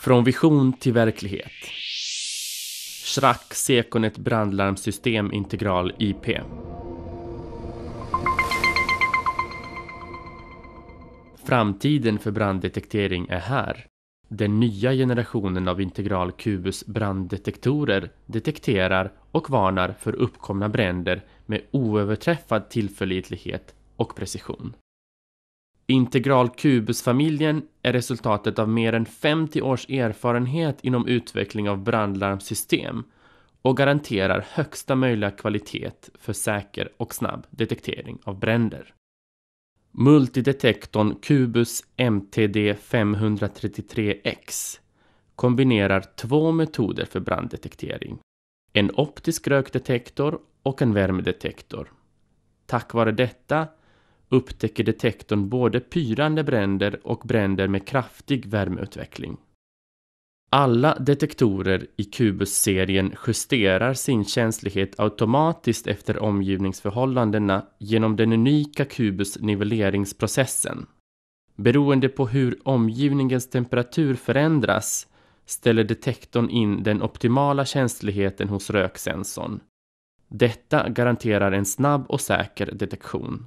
Från vision till verklighet. Schrack Sekonet brandlarmsystem integral IP. Framtiden för branddetektering är här. Den nya generationen av Integral Cubus branddetektorer detekterar och varnar för uppkomna bränder med oöverträffad tillförlitlighet och precision. Integral-Cubus-familjen är resultatet av mer än 50 års erfarenhet inom utveckling av brandlarmsystem och garanterar högsta möjliga kvalitet för säker och snabb detektering av bränder. Multidetektorn Cubus MTD 533X kombinerar två metoder för branddetektering. En optisk rökdetektor och en värmedetektor. Tack vare detta upptäcker detektorn både pyrande bränder och bränder med kraftig värmeutveckling. Alla detektorer i cubus serien justerar sin känslighet automatiskt efter omgivningsförhållandena genom den unika cubus nivelleringsprocessen Beroende på hur omgivningens temperatur förändras ställer detektorn in den optimala känsligheten hos röksensorn. Detta garanterar en snabb och säker detektion.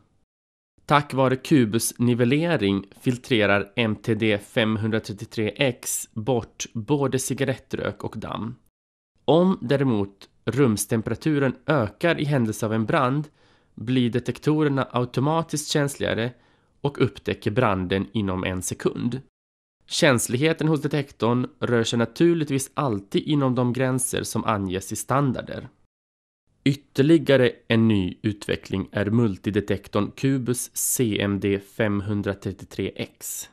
Tack vare kubusnivellering filtrerar MTD533X bort både cigarettrök och damm. Om däremot rumstemperaturen ökar i händelse av en brand blir detektorerna automatiskt känsligare och upptäcker branden inom en sekund. Känsligheten hos detektorn rör sig naturligtvis alltid inom de gränser som anges i standarder. Ytterligare en ny utveckling är multidetektorn Cubus CMD 533X.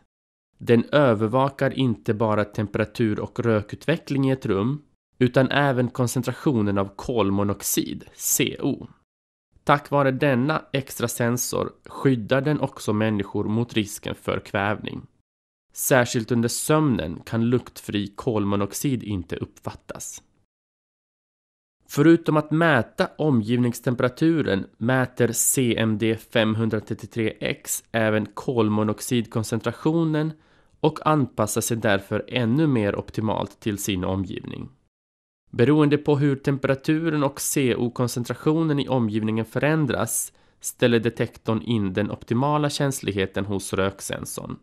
Den övervakar inte bara temperatur och rökutveckling i ett rum utan även koncentrationen av kolmonoxid, CO. Tack vare denna extra sensor skyddar den också människor mot risken för kvävning. Särskilt under sömnen kan luktfri kolmonoxid inte uppfattas. Förutom att mäta omgivningstemperaturen mäter CMD 533X även kolmonoxidkoncentrationen och anpassar sig därför ännu mer optimalt till sin omgivning. Beroende på hur temperaturen och CO-koncentrationen i omgivningen förändras ställer detektorn in den optimala känsligheten hos röksensorn.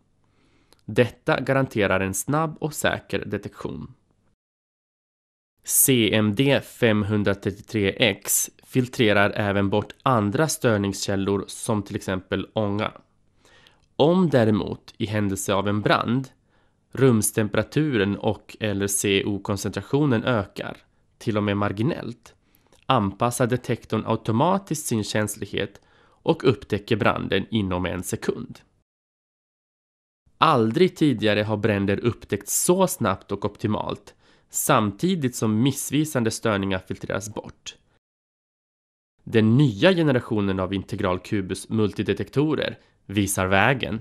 Detta garanterar en snabb och säker detektion. CMD 533X filtrerar även bort andra störningskällor som till exempel ånga. Om däremot, i händelse av en brand, rumstemperaturen och eller CO-koncentrationen ökar, till och med marginellt, anpassar detektorn automatiskt sin känslighet och upptäcker branden inom en sekund. Aldrig tidigare har bränder upptäckts så snabbt och optimalt samtidigt som missvisande störningar filtreras bort. Den nya generationen av integral kubus multidetektorer visar vägen.